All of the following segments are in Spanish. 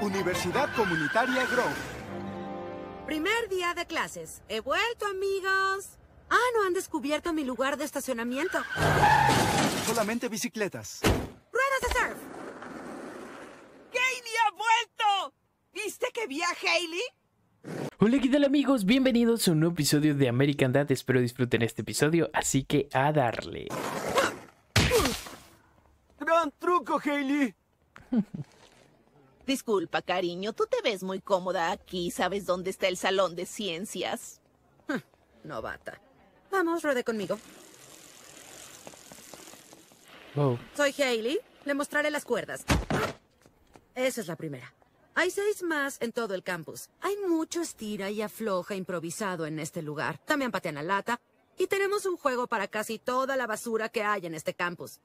Universidad Comunitaria Grove. Primer día de clases. He vuelto, amigos. Ah, no han descubierto mi lugar de estacionamiento. Solamente bicicletas. ¡Ruedas de surf! Katie ha vuelto! ¿Viste que vi a Hailey? Hola, ¿qué tal amigos? Bienvenidos a un nuevo episodio de American Dad. Espero disfruten este episodio, así que a darle. ¡Gran ¡Ah! truco, Hailey! Disculpa, cariño, tú te ves muy cómoda aquí. ¿Sabes dónde está el salón de ciencias? Novata. Vamos, rode conmigo. Soy Haley. Le mostraré las cuerdas. Esa es la primera. Hay seis más en todo el campus. Hay mucho estira y afloja improvisado en este lugar. También patean a lata. Y tenemos un juego para casi toda la basura que hay en este campus.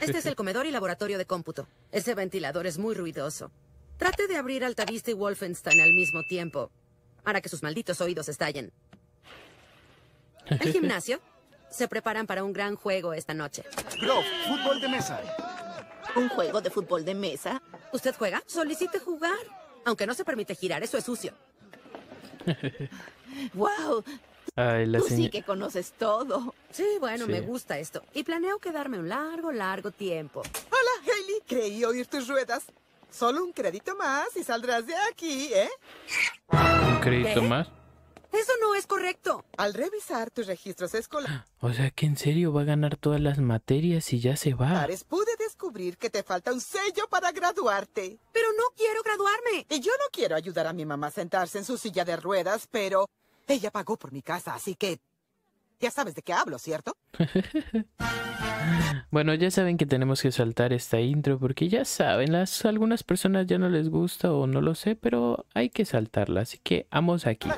Este es el comedor y laboratorio de cómputo. Ese ventilador es muy ruidoso. Trate de abrir Altavista y Wolfenstein al mismo tiempo. Para que sus malditos oídos estallen. El gimnasio. Se preparan para un gran juego esta noche. fútbol de mesa. ¿Un juego de fútbol de mesa? ¿Usted juega? Solicite jugar. Aunque no se permite girar, eso es sucio. ¡Wow! Ay, la Tú sí que conoces todo. Sí, bueno, me gusta esto. Y planeo quedarme un largo, largo tiempo. Hola, Hailey. Creí oír tus ruedas. Solo un crédito más y saldrás de aquí, ¿eh? ¿Un crédito más? Eso no es correcto. Al revisar tus registros escolares. O sea que en serio va a ganar todas las materias y ya se va. pude descubrir que te falta un sello para graduarte. Pero no quiero graduarme. Y yo no quiero ayudar a mi mamá a sentarse en su silla de ruedas, pero ella pagó por mi casa, así que... Ya sabes de qué hablo, ¿cierto? bueno, ya saben que tenemos que saltar esta intro porque ya saben, las algunas personas ya no les gusta o no lo sé, pero hay que saltarla, así que vamos aquí.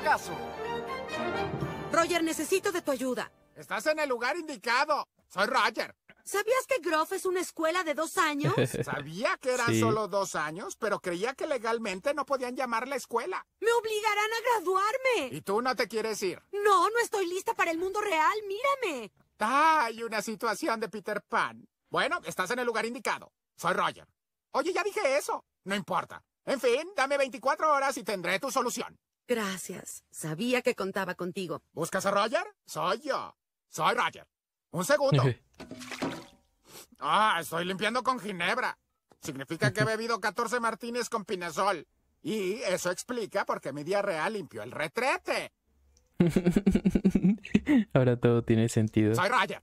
Roger, necesito de tu ayuda. Estás en el lugar indicado. Soy Roger. ¿Sabías que Groff es una escuela de dos años? Sabía que eran solo dos años, pero creía que legalmente no podían llamar la escuela. ¡Me obligarán a graduarme! ¿Y tú no te quieres ir? No, no estoy lista para el mundo real, mírame. ¡Ay, una situación de Peter Pan! Bueno, estás en el lugar indicado. Soy Roger. Oye, ya dije eso. No importa. En fin, dame 24 horas y tendré tu solución. Gracias. Sabía que contaba contigo. ¿Buscas a Roger? Soy yo. Soy Roger. Un segundo. Ah, estoy limpiando con ginebra. Significa que he bebido 14 martines con pinesol. Y eso explica por qué mi diarrea limpió el retrete. Ahora todo tiene sentido. Soy Raya.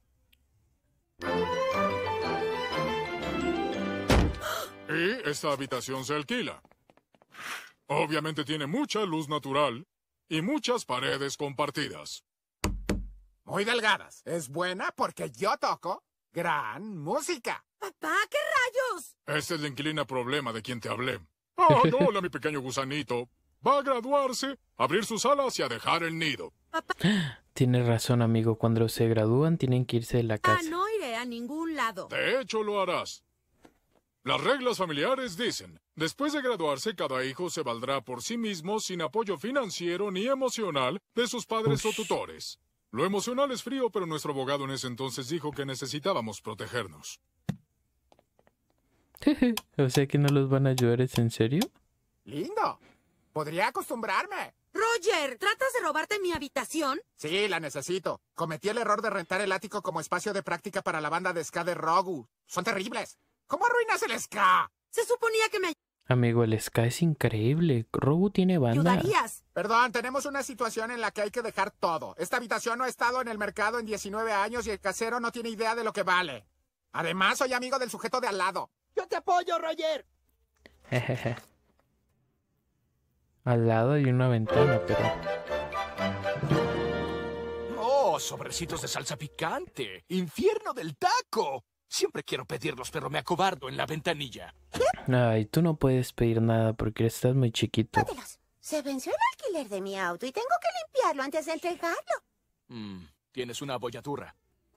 Y esta habitación se alquila. Obviamente tiene mucha luz natural y muchas paredes compartidas. Muy delgadas. Es buena porque yo toco gran música. Papá, ¿qué rayos? Ese es el inquilina problema de quien te hablé. Oh, ah, hola, mi pequeño gusanito. Va a graduarse, abrir sus alas y a dejar el nido. Papá. Tienes razón, amigo. Cuando se gradúan, tienen que irse de la ah, casa. Ah, no iré a ningún lado. De hecho, lo harás. Las reglas familiares dicen, después de graduarse, cada hijo se valdrá por sí mismo sin apoyo financiero ni emocional de sus padres o tutores. Lo emocional es frío, pero nuestro abogado en ese entonces dijo que necesitábamos protegernos. o sea que no los van a ayudar, ¿es en serio? Lindo. Podría acostumbrarme. Roger, ¿tratas de robarte mi habitación? Sí, la necesito. Cometí el error de rentar el ático como espacio de práctica para la banda de ska de Rogu. Son terribles. ¿Cómo arruinas el ska? Se suponía que me... Amigo, el Sky es increíble. Robo tiene banda. ¿Ayudarías? Perdón, tenemos una situación en la que hay que dejar todo. Esta habitación no ha estado en el mercado en 19 años y el casero no tiene idea de lo que vale. Además, soy amigo del sujeto de al lado. Yo te apoyo, Roger. al lado hay una ventana, pero... Oh, sobrecitos de salsa picante. Infierno del taco. Siempre quiero pedirlos, pero me acobardo en la ventanilla. Ay, tú no puedes pedir nada porque estás muy chiquito. Se venció el alquiler de mi auto y tengo que limpiarlo antes de entregarlo. Mm, tienes una abolladura.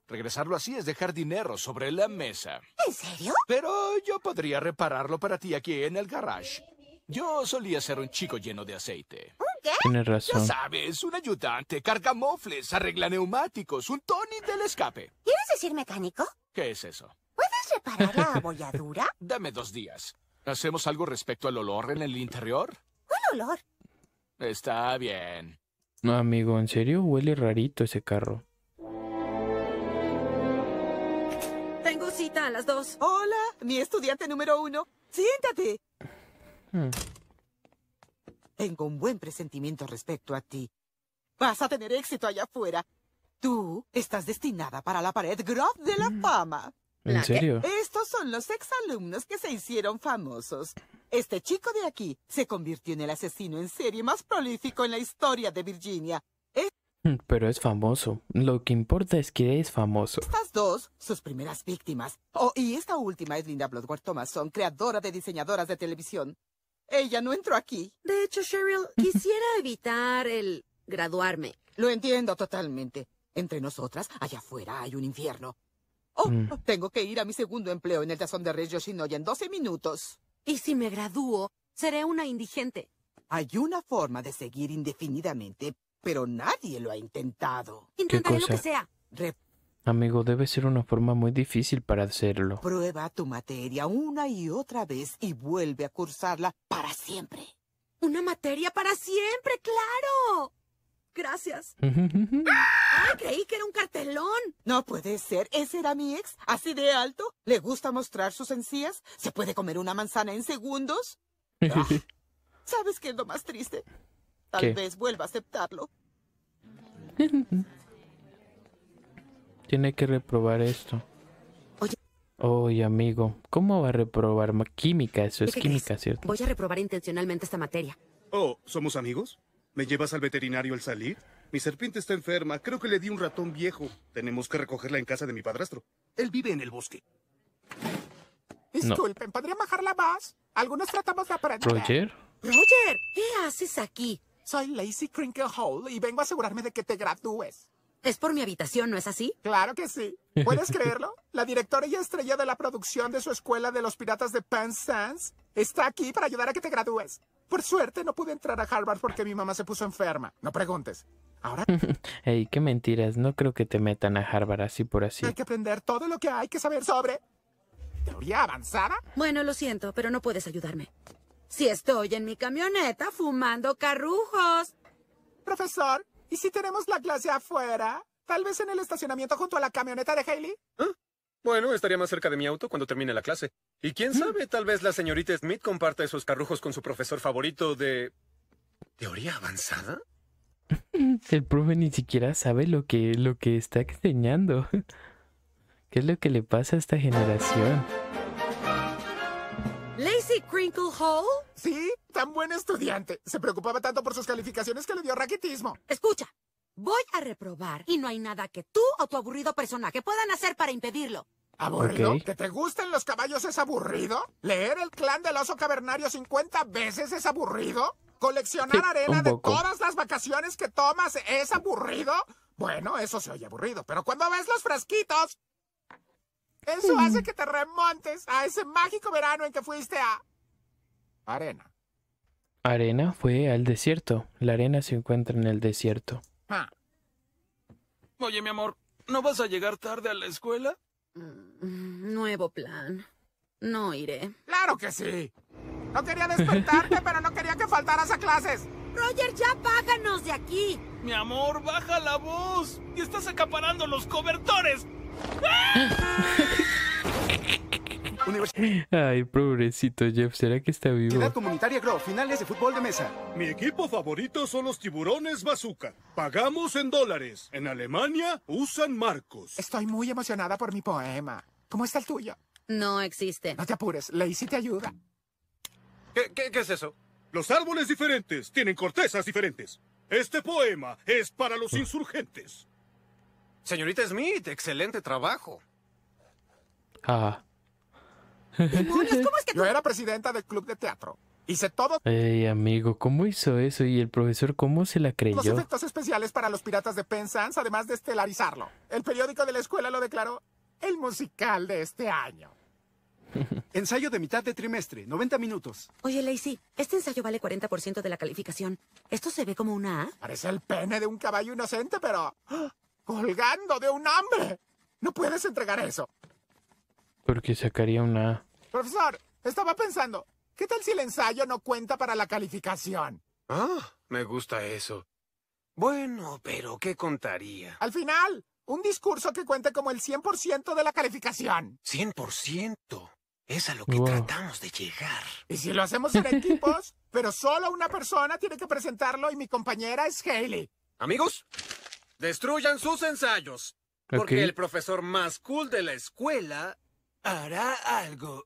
Regresarlo así es dejar dinero sobre la mesa. ¿En serio? Pero yo podría repararlo para ti aquí en el garage. Yo solía ser un chico lleno de aceite. ¿Qué? Tienes razón. Ya sabes, un ayudante, carga mofles, arregla neumáticos, un Tony del escape. ¿Quieres decir mecánico? ¿Qué es eso? ¿Puedes reparar la abolladura? Dame dos días. ¿Hacemos algo respecto al olor en el interior? ¡Un olor? Está bien. No, amigo, en serio huele rarito ese carro. Tengo cita a las dos. Hola, mi estudiante número uno. Siéntate. Hmm. Tengo un buen presentimiento respecto a ti. Vas a tener éxito allá afuera. Tú estás destinada para la pared grove de la hmm. fama. ¿En serio? Estos son los exalumnos que se hicieron famosos. Este chico de aquí se convirtió en el asesino en serie más prolífico en la historia de Virginia. Mm, pero es famoso. Lo que importa es que es famoso. Estas dos, sus primeras víctimas. Oh, y esta última es Linda Bloodworth Thomason, creadora de diseñadoras de televisión. Ella no entró aquí. De hecho, Cheryl, quisiera evitar el graduarme. Lo entiendo totalmente. Entre nosotras, allá afuera hay un infierno. Oh, mm. oh, tengo que ir a mi segundo empleo en el Tazón de Reyes Yoshinoya en 12 minutos. Y si me gradúo, seré una indigente. Hay una forma de seguir indefinidamente, pero nadie lo ha intentado. Intentaré lo que sea. Amigo, debe ser una forma muy difícil para hacerlo. Prueba tu materia una y otra vez y vuelve a cursarla para siempre. ¿Una materia para siempre? ¡Claro! Gracias. Ah, creí que era un cartelón! No puede ser. Ese era mi ex. Así de alto. ¿Le gusta mostrar sus encías? ¿Se puede comer una manzana en segundos? Ah, ¿Sabes qué es lo más triste? Tal vez vuelva a aceptarlo. Tiene que reprobar esto. Oye. amigo, ¿cómo va a reprobar química? Eso es química, ¿cierto? Voy a reprobar intencionalmente esta materia. Oh, ¿somos amigos? ¿Me llevas al veterinario al salir? Mi serpiente está enferma. Creo que le di un ratón viejo. Tenemos que recogerla en casa de mi padrastro. Él vive en el bosque. Disculpen, ¿podría bajarla más? Algunos tratamos la aprender. ¿Roger? ¡Roger! ¿Qué haces aquí? Soy Lacey Crinkle y vengo a asegurarme de que te gradúes. Es por mi habitación, ¿no es así? Claro que sí. ¿Puedes creerlo? La directora y estrella de la producción de su escuela de los piratas de Pan Sands está aquí para ayudar a que te gradúes. Por suerte no pude entrar a Harvard porque mi mamá se puso enferma. No preguntes. Ahora. Ey, qué mentiras. No creo que te metan a Harvard así por así. Hay que aprender todo lo que hay que saber sobre. ¿Teoría avanzada? Bueno, lo siento, pero no puedes ayudarme. Si estoy en mi camioneta fumando carrujos. Profesor, ¿y si tenemos la clase afuera? Tal vez en el estacionamiento junto a la camioneta de Haley. ¿Ah? Bueno, estaría más cerca de mi auto cuando termine la clase. Y quién mm. sabe, tal vez la señorita Smith comparta esos carrujos con su profesor favorito de... ¿Teoría avanzada? El profe ni siquiera sabe lo que, lo que está enseñando. ¿Qué es lo que le pasa a esta generación? ¿Lazy Crinkle Hall? Sí, tan buen estudiante. Se preocupaba tanto por sus calificaciones que le dio raquitismo. Escucha, voy a reprobar y no hay nada que tú o tu aburrido personaje puedan hacer para impedirlo. ¿Aburrido? ¿Que te gusten los caballos es aburrido? ¿Leer el clan del oso cavernario 50 veces es aburrido? ¿Coleccionar arena de todas las vacaciones que tomas es aburrido? Bueno, eso se oye aburrido, pero cuando ves los fresquitos, eso mm. hace que te remontes a ese mágico verano en que fuiste a... Arena. Arena fue al desierto. La arena se encuentra en el desierto. Ah. Oye, mi amor, ¿no vas a llegar tarde a la escuela? Mm, nuevo plan. No iré. ¡Claro que sí! No quería despertarte, pero no quería que faltaras a clases. Roger, ya bájanos de aquí. Mi amor, baja la voz. Y estás acaparando los cobertores. Ay, pobrecito Jeff, ¿será que está vivo? Ciudad Comunitaria Grow, finales de fútbol de mesa. Mi equipo favorito son los tiburones bazooka. Pagamos en dólares. En Alemania usan marcos. Estoy muy emocionada por mi poema. ¿Cómo está el tuyo? No existe. No te apures, Lacey te ayuda. ¿Qué, qué es eso? Los árboles diferentes tienen cortezas diferentes. Este poema es para los insurgentes. Señorita Smith, excelente trabajo. Ah que Yo era presidenta del club de teatro. Hice todo. Ey, amigo, ¿cómo hizo eso? ¿Y el profesor cómo se la creyó? Los efectos especiales para los piratas de Penzance, además de estelarizarlo. El periódico de la escuela lo declaró el musical de este año. ensayo de mitad de trimestre, 90 minutos. Oye, Lacey, este ensayo vale 40% de la calificación. ¿Esto se ve como una A? Parece el pene de un caballo inocente, pero... ¡ah! ¡Colgando de un hambre! No puedes entregar eso. Porque sacaría una Profesor, estaba pensando, ¿qué tal si el ensayo no cuenta para la calificación? Ah, me gusta eso. Bueno, pero ¿qué contaría? Al final, un discurso que cuente como el 100% de la calificación. ¿100%? Es a lo que tratamos de llegar. Y si lo hacemos en equipos, pero solo una persona tiene que presentarlo y mi compañera es Haley. Amigos, destruyan sus ensayos. Porque el profesor más cool de la escuela hará algo.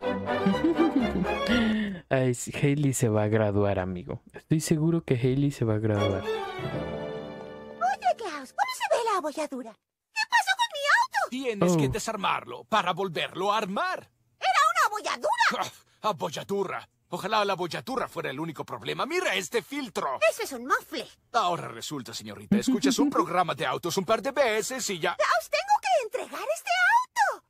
Ay, Hailey se va a graduar, amigo. Estoy seguro que Hailey se va a graduar. Oye, Klaus, ¿cómo se ve la abolladura? ¿Qué pasó con mi auto? Tienes que oh. desarmarlo para volverlo a armar. ¡Era una abolladura! Ah, abolladura. Ojalá la abolladura fuera el único problema. ¡Mira este filtro! Ese es un mofle! Ahora resulta, señorita, escuchas un programa de autos un par de veces y ya... Os tengo que entregar este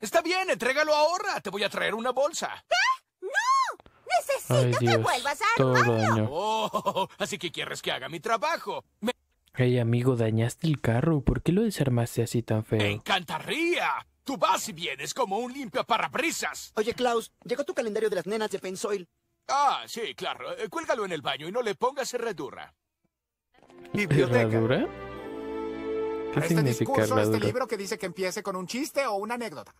Está bien, entrégalo ahora. Te voy a traer una bolsa. ¿Qué? ¡No! Necesito que vuelvas a Oh, así que quieres que haga mi trabajo. Hey, amigo, dañaste el carro. ¿Por qué lo desarmaste así tan feo? encantaría! Tú vas y vienes como un limpio parabrisas. Oye, Klaus, llegó tu calendario de las nenas de Pensoil. Ah, sí, claro. Eh, cuélgalo en el baño y no le pongas herradura. Biblioteca. ¿Qué significa discurso, este libro que dice que empiece con un chiste o una anécdota.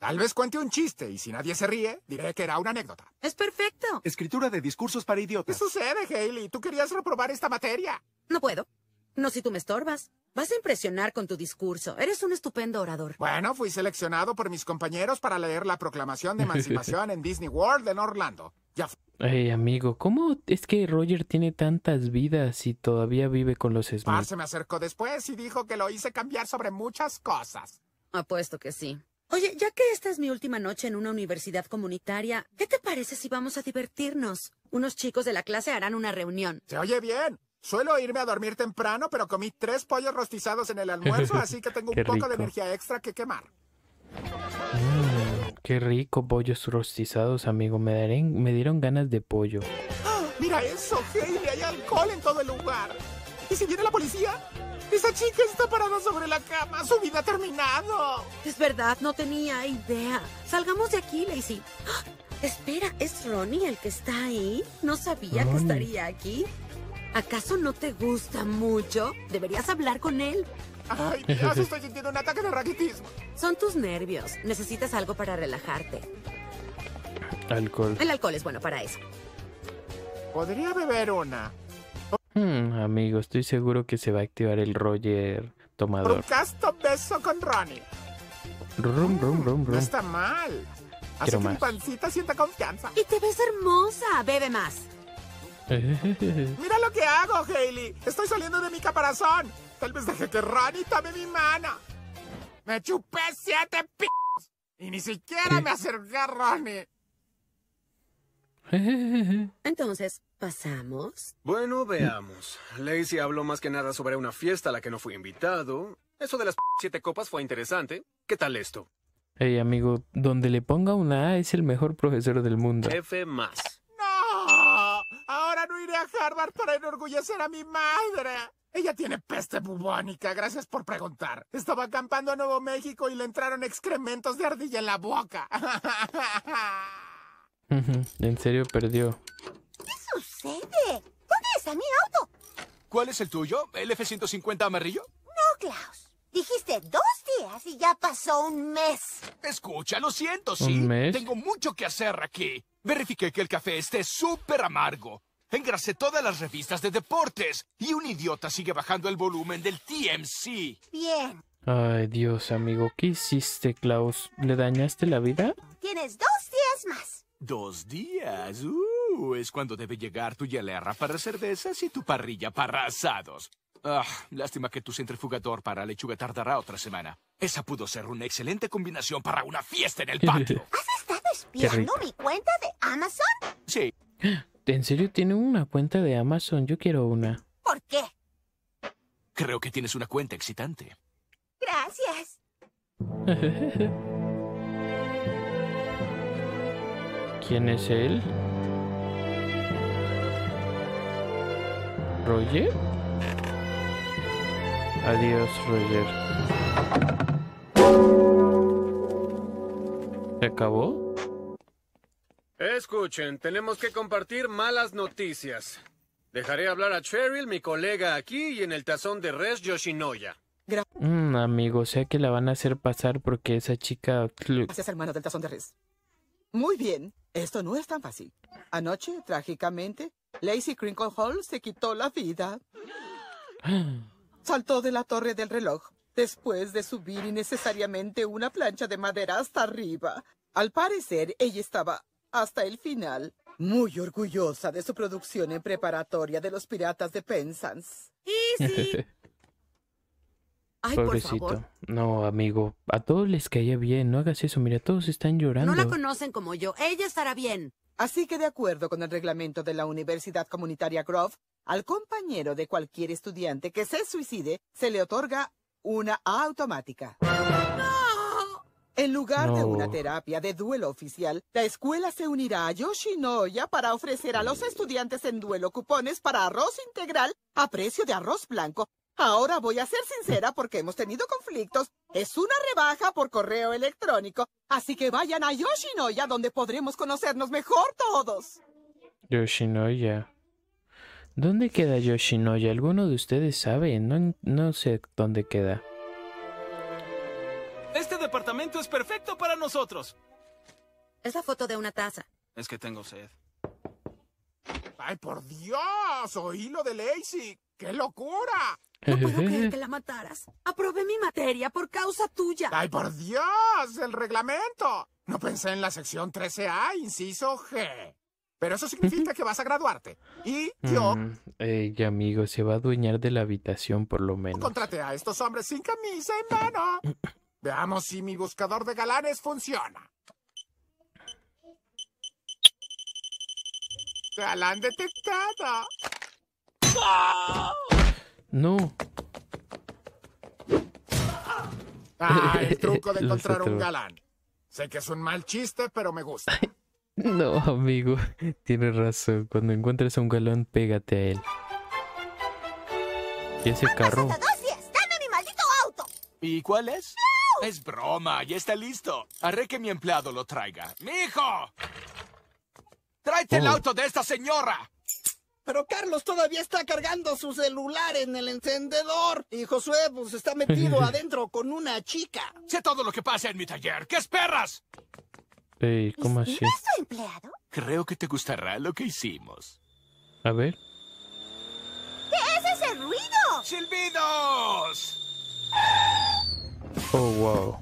Tal vez cuente un chiste y si nadie se ríe, diré que era una anécdota. Es perfecto. Escritura de discursos para idiotas. ¿Qué sucede, Haley? Tú querías reprobar esta materia. No puedo. No si tú me estorbas. Vas a impresionar con tu discurso. Eres un estupendo orador. Bueno, fui seleccionado por mis compañeros para leer la proclamación de emancipación en Disney World en Orlando. Ya. Hey, amigo, ¿cómo es que Roger tiene tantas vidas y todavía vive con los Smith? se me acercó después y dijo que lo hice cambiar sobre muchas cosas. Apuesto que sí. Oye, ya que esta es mi última noche en una universidad comunitaria, ¿qué te parece si vamos a divertirnos? Unos chicos de la clase harán una reunión. Se oye bien. Suelo irme a dormir temprano, pero comí tres pollos rostizados en el almuerzo, así que tengo un poco de energía extra que quemar. Mm, qué rico pollos rostizados, amigo. Me, me dieron ganas de pollo. ¡Ah! mira eso, ¿qué Hay alcohol en todo el lugar. ¿Y si viene la policía? Esa chica está parada sobre la cama. Su vida ha terminado. Es verdad, no tenía idea. Salgamos de aquí, Lacey. ¡Ah! Espera, ¿es Ronnie el que está ahí? No sabía que estaría aquí. ¿Acaso no te gusta mucho? Deberías hablar con él. Ay, Dios, estoy sintiendo un ataque de raquitismo. Son tus nervios. Necesitas algo para relajarte. Alcohol. El alcohol es bueno para eso. Podría beber una. Hmm, amigo, estoy seguro que se va a activar el roller tomador. casto beso con Ronnie. Rum, rum, mm, rum, No está mal. Hace que pancita sienta confianza. Y te ves hermosa. Bebe más. Mira lo que hago, Hailey. Estoy saliendo de mi caparazón. Tal vez deje que Ronnie tome mi mano. Me chupé siete p... Y ni siquiera me acerqué a Ronnie. Entonces, ¿Pasamos? Bueno, veamos. Lacey habló más que nada sobre una fiesta a la que no fui invitado. Eso de las siete copas fue interesante. ¿Qué tal esto? Hey, amigo, donde le ponga una A es el mejor profesor del mundo. F más. ¡No! Ahora no iré a Harvard para enorgullecer a mi madre. Ella tiene peste bubónica, gracias por preguntar. Estaba acampando a Nuevo México y le entraron excrementos de ardilla en la boca. en serio perdió. ¿Qué sucede? ¿Dónde está mi auto? ¿Cuál es el tuyo? ¿El F-150 amarillo? No, Klaus. Dijiste dos días y ya pasó un mes. Escucha, lo siento, sí. ¿Un mes? Tengo mucho que hacer aquí. Verifiqué que el café esté súper amargo. Engrasé todas las revistas de deportes y un idiota sigue bajando el volumen del TMC. Bien. Ay, Dios, amigo, ¿qué hiciste, Klaus? ¿Le dañaste la vida? Tienes dos días más. Dos días. Uh es cuando debe llegar tu hielera para cervezas y tu parrilla para asados. Ah, lástima que tu centrifugador para lechuga tardará otra semana. Esa pudo ser una excelente combinación para una fiesta en el patio. ¿Has estado espiando mi cuenta de Amazon? Sí. ¿En serio tiene una cuenta de Amazon? Yo quiero una. ¿Por qué? Creo que tienes una cuenta excitante. Gracias. ¿Quién es él? ¿Roger? Adiós, Roger. ¿Se acabó? Escuchen, tenemos que compartir malas noticias. Dejaré hablar a Cheryl, mi colega aquí, y en el tazón de Res Yoshinoya. Mmm, amigo, sea que la van a hacer pasar porque esa chica... Gracias, hermano del tazón de Res. Muy bien, esto no es tan fácil. Anoche, trágicamente, Lacey Crinkle Hall se quitó la vida. Saltó de la torre del reloj después de subir innecesariamente una plancha de madera hasta arriba. Al parecer, ella estaba hasta el final, muy orgullosa de su producción en preparatoria de los piratas de Penzance. Ay, Por No, amigo, a todos les caía bien, no hagas eso, mira, todos están llorando. No la conocen como yo, ella estará bien. Así que de acuerdo con el reglamento de la Universidad Comunitaria Grove, al compañero de cualquier estudiante que se suicide se le otorga una automática. En lugar de una terapia de duelo oficial, la escuela se unirá a Yoshinoya para ofrecer a los estudiantes en duelo cupones para arroz integral a precio de arroz blanco Ahora voy a ser sincera porque hemos tenido conflictos. Es una rebaja por correo electrónico, así que vayan a Yoshinoya donde podremos conocernos mejor todos. Yoshinoya. ¿Dónde queda Yoshinoya? ¿Alguno de ustedes sabe? No, sé dónde queda. Este departamento es perfecto para nosotros. Es la foto de una taza. Es que tengo sed. ¡Ay, por Dios! ¡Oí lo de Lacey! ¡Qué locura! No puedo creer que la mataras. Aprobé mi materia por causa tuya. ¡Ay, por Dios! ¡El reglamento! No pensé en la sección 13A, inciso G. Pero eso significa que vas a graduarte. Y yo... Mm, amigo, se va a adueñar de la habitación por lo menos. Contrate a estos hombres sin camisa en mano. Veamos si mi buscador de galanes funciona. Galán detectado. ¡Oh! No. Ah, el truco de encontrar un galán. Sé que es un mal chiste, pero me gusta. No, amigo, tienes razón. Cuando encuentres a un galán, pégate a él. ¿Y ese carro? ¡Dame mi maldito auto! ¿Y cuál es? Es broma, ya está listo. Haré que mi empleado lo traiga. ¡Mijo! ¡Tráete el oh. auto de esta señora! Pero Carlos todavía está cargando su celular en el encendedor. Y Josué, pues está metido adentro con una chica. Sé todo lo que pasa en mi taller. ¡Qué esperas! Ey, ¿cómo así? ¿Es tu empleado? Creo que te gustará lo que hicimos. A ver. ¿Qué es ese ruido? ¡Silbidos! Oh, wow.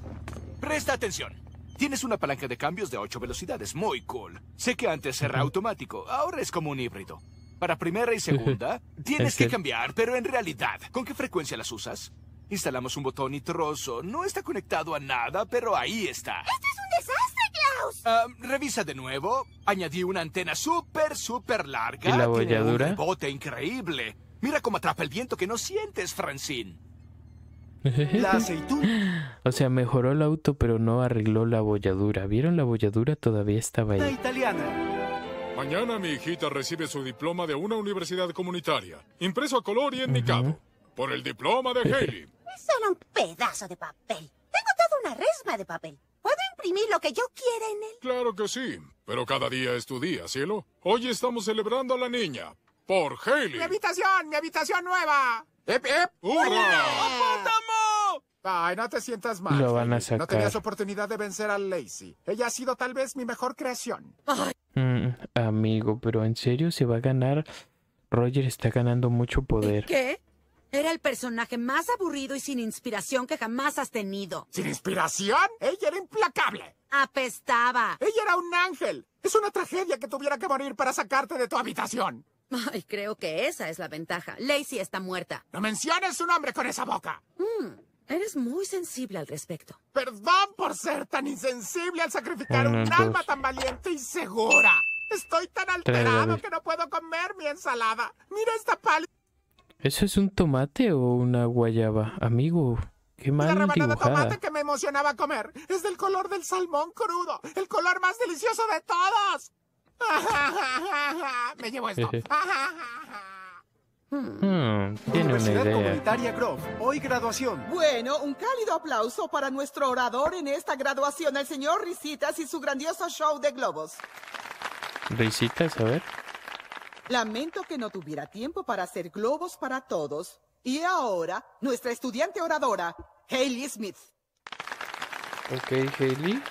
Presta atención. Tienes una palanca de cambios de 8 velocidades, muy cool. Sé que antes era automático, ahora es como un híbrido. Para primera y segunda, tienes que... cambiar, pero en realidad, ¿con qué frecuencia las usas? Instalamos un botón y trozo. No está conectado a nada, pero ahí está. ¡Esto es un desastre, Klaus! Ah, revisa de nuevo. Añadí una antena súper, súper larga. ¿Y la bolladura? un bote increíble. Mira cómo atrapa el viento que no sientes, Francine. la aceituna. O sea, mejoró el auto, pero no arregló la bolladura. ¿Vieron la bolladura? Todavía estaba ahí. La italiana. Mañana mi hijita recibe su diploma de una universidad comunitaria, impreso a color y en uh por el diploma de Haley. Es solo un pedazo de papel. Tengo toda una resma de papel. ¿Puedo imprimir lo que yo quiera en él? Claro que sí, pero cada día es tu día, cielo. Hoy estamos celebrando a la niña, por Haley. ¡Mi habitación! ¡Mi habitación nueva! ¡Ep, ep! ¡Hurra! Ay, no te sientas mal. Lo van a sacar. No tenías oportunidad de vencer a Lacey. Ella ha sido tal vez mi mejor creación. Ay. Mm, amigo, pero en serio se va a ganar. Roger está ganando mucho poder. ¿Qué? Era el personaje más aburrido y sin inspiración que jamás has tenido. ¿Sin inspiración? Ella era implacable. Apestaba. Ella era un ángel. Es una tragedia que tuviera que morir para sacarte de tu habitación. Ay, creo que esa es la ventaja. Lacey está muerta. No menciones su nombre con esa boca. Mm. Eres muy sensible al respecto. Perdón por ser tan insensible al sacrificar un alma tan valiente y segura. Estoy tan alterado que no puedo comer mi ensalada. Mira esta pal ¿Eso es un tomate o una guayaba? Amigo, qué mal La rebanada de tomate que me emocionaba comer es del color del salmón crudo, el color más delicioso de todos. me llevo esto. Hmm. Hmm, Universidad Comunitaria Grove, hoy graduación. Bueno, un cálido aplauso para nuestro orador en esta graduación, el señor Risitas y su grandioso show de globos. Risitas, a ver. Lamento que no tuviera tiempo para hacer globos para todos. Y ahora, nuestra estudiante oradora, Haley Smith. Ok, Hayley.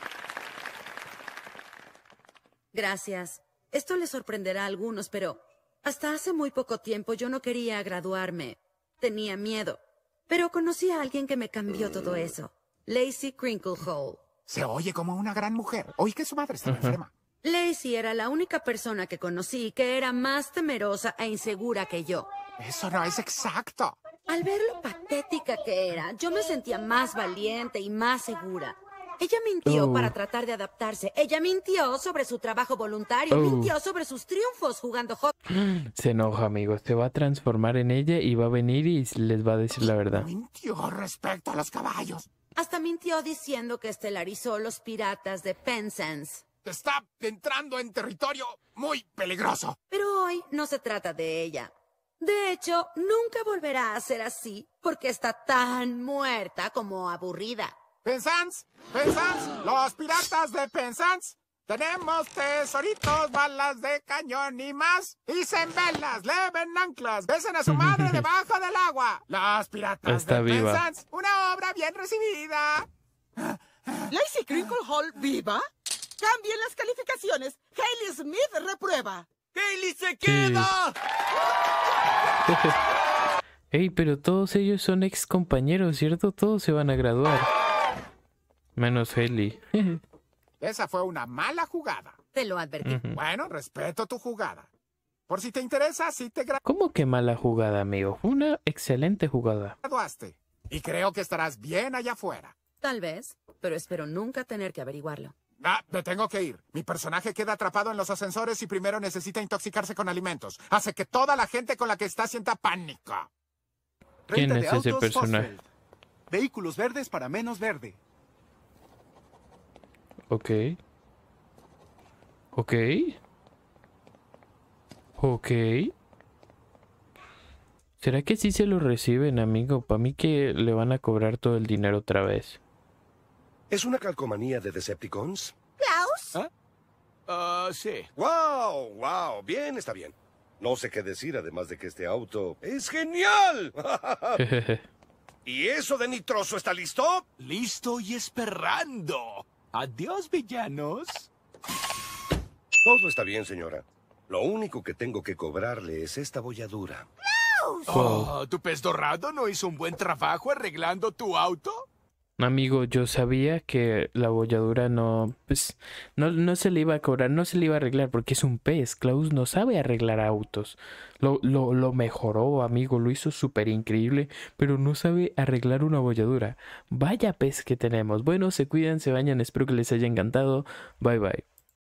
Gracias. Esto le sorprenderá a algunos, pero hasta hace muy poco tiempo yo no quería graduarme. Tenía miedo. Pero conocí a alguien que me cambió todo mm. eso. Lacey Crinklehole. Se oye como una gran mujer. Oí que su madre está enferma. Lacey era la única persona que conocí que era más temerosa e insegura que yo. Eso no es exacto. Al ver lo patética que era, yo me sentía más valiente y más segura. Ella mintió oh. para tratar de adaptarse. Ella mintió sobre su trabajo voluntario. Oh. Mintió sobre sus triunfos jugando hockey. Se enoja, amigos. Se va a transformar en ella y va a venir y les va a decir la verdad. Mintió respecto a los caballos. Hasta mintió diciendo que estelarizó los piratas de Penzance. Está entrando en territorio muy peligroso. Pero hoy no se trata de ella. De hecho, nunca volverá a ser así porque está tan muerta como aburrida. Pensans, Pensans, los piratas de Pensans Tenemos tesoritos, balas de cañón y más. Hicen velas, leven anclas, besen a su madre debajo del agua. Los piratas de Pensans, una obra bien recibida. ¿Lacey Crinkle Hall viva? Cambien las calificaciones. Hayley Smith reprueba. ¡Hayley se queda! Ey, pero todos ellos son ex compañeros, ¿cierto? Todos se van a graduar. Menos Haley. Esa fue una mala jugada. Te lo advertí. Bueno, respeto tu jugada. Por si te interesa, sí te gra ¿Cómo que mala jugada, amigo? Una excelente jugada. Y creo que estarás bien allá afuera. Tal vez, pero espero nunca tener que averiguarlo. Ah, me tengo que ir. Mi personaje queda atrapado en los ascensores y primero necesita intoxicarse con alimentos. Hace que toda la gente con la que está sienta pánico. ¿Quién es ese personaje? Vehículos verdes para menos verde. Ok. Ok. Ok. ¿Será que sí se lo reciben, amigo? Para mí que le van a cobrar todo el dinero otra vez. ¿Es una calcomanía de Decepticons? ¿Klaus? ¿Ah? ah sí. ¡Wow! ¡Wow! Bien, está bien. No sé qué decir, además de que este auto es genial. ¿Y eso de nitroso está listo? Listo y esperando. Adiós, villanos. Todo está bien, señora. Lo único que tengo que cobrarle es esta bolladura. Oh, ¿Tu pez dorado no hizo un buen trabajo arreglando tu auto? Amigo, yo sabía que la bolladura no, pues, no, se le iba a cobrar, no se le iba a arreglar porque es un pez. Klaus no sabe arreglar autos. Lo, lo mejoró, amigo, lo hizo súper increíble, pero no sabe arreglar una bolladura. Vaya pez que tenemos. Bueno, se cuidan, se bañan, espero que les haya encantado. Bye bye.